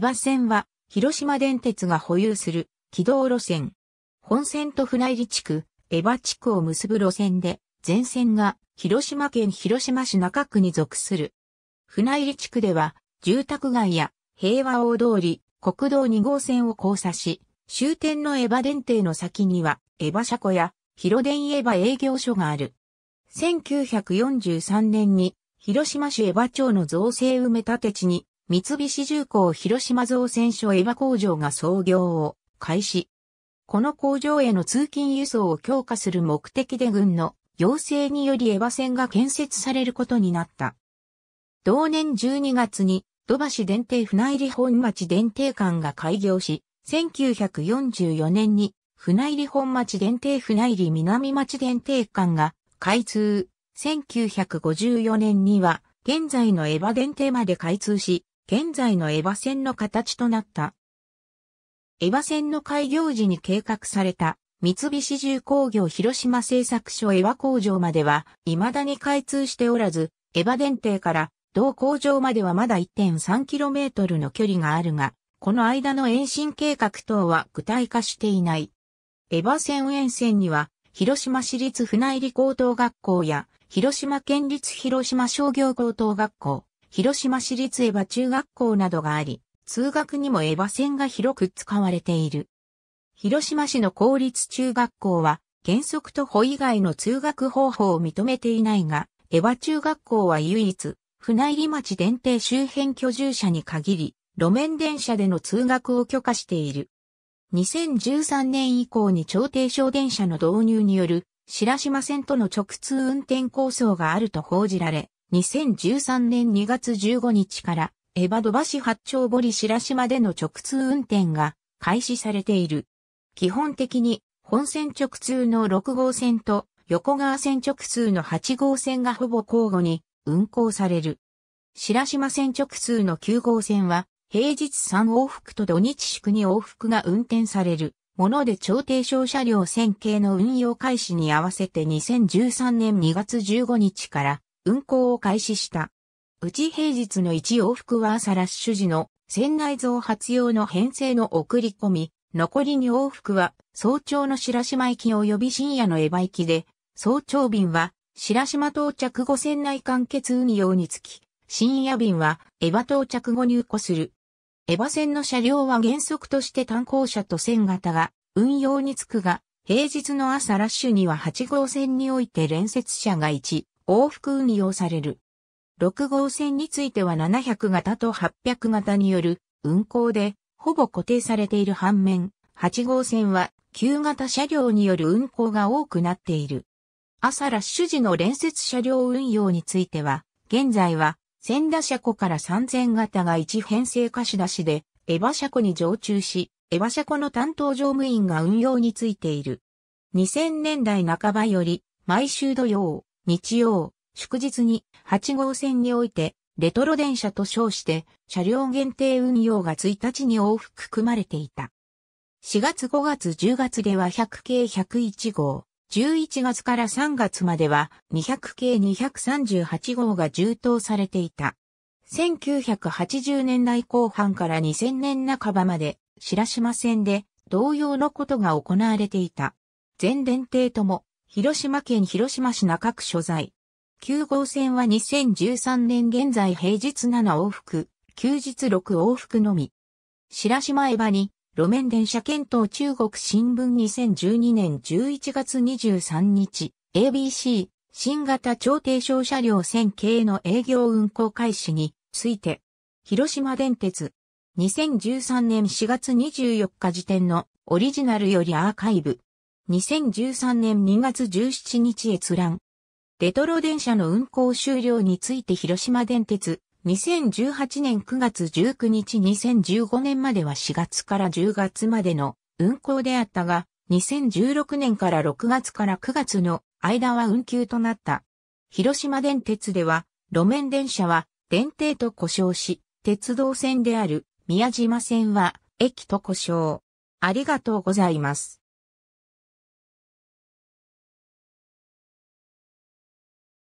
ヴァ線は、広島電鉄が保有する軌道路線。本線と船入地区、ヴァ地区を結ぶ路線で、全線が広島県広島市中区に属する。船入地区では、住宅街や平和大通り、国道2号線を交差し、終点のヴァ電停の先には、ヴァ車庫や広電ヴァ営業所がある。1943年に広島市江場町の造成埋め立て地に三菱重工広島造船所江ァ工場が創業を開始。この工場への通勤輸送を強化する目的で軍の要請により江ァ線が建設されることになった。同年12月に土橋電停船入本町電停館が開業し、1944年に船入本町電停船入南町電停館が開通。1954年には現在の江ァ電停まで開通し、現在の江波線の形となった。江波線の開業時に計画された三菱重工業広島製作所江波工場までは未だに開通しておらず、江波電停から同工場まではまだ 1.3km の距離があるが、この間の延伸計画等は具体化していない。江波線沿線には、広島市立船入高等学校や、広島県立広島商業高等学校、広島市立エヴァ中学校などがあり、通学にもエヴァ線が広く使われている。広島市の公立中学校は、原則徒歩以外の通学方法を認めていないが、エヴァ中学校は唯一、船入町電停周辺居住者に限り、路面電車での通学を許可している。2013年以降に超低小電車の導入による、白島線との直通運転構想があると報じられ、2013年2月15日から、エバド橋八丁堀白島での直通運転が開始されている。基本的に、本線直通の6号線と横川線直通の8号線がほぼ交互に運行される。白島線直通の9号線は、平日3往復と土日祝に往復が運転される。もので超低床車両線形の運用開始に合わせて2013年2月15日から運行を開始した。うち平日の1往復は朝ラッシュ時の船内増発用の編成の送り込み、残り2往復は早朝の白島行き及び深夜のエバ行きで、早朝便は白島到着後船内完結運用につき、深夜便はエバ到着後入庫する。エバ船の車両は原則として単行車と線型が運用につくが、平日の朝ラッシュには8号線において連接車が1、往復運用される。6号線については700型と800型による運行でほぼ固定されている反面、8号線は旧型車両による運行が多くなっている。朝ラッシュ時の連接車両運用については、現在は千田車庫から3000型が1編成貸し出しで、エヴァ車庫に常駐し、エヴァ車庫の担当乗務員が運用についている。2000年代半ばより、毎週土曜、日曜、祝日に8号線において、レトロ電車と称して、車両限定運用が1日に往復組まれていた。4月5月10月では100系101号、11月から3月までは200系238号が充当されていた。1980年代後半から2000年半ばまで、白島線で同様のことが行われていた。全電停とも広島県広島市中区所在。9号線は2013年現在平日7往復、休日6往復のみ。白島江場に、路面電車検討中国新聞2012年11月23日、ABC、新型超低床車両線系の営業運行開始について、広島電鉄、2013年4月24日時点のオリジナルよりアーカイブ、2013年2月17日閲覧。レトロ電車の運行終了について広島電鉄、2018年9月19日2015年までは4月から10月までの運行であったが、2016年から6月から9月の間は運休となった。広島電鉄では、路面電車は電停と故障し、鉄道線である宮島線は駅と故障。ありがとうございます。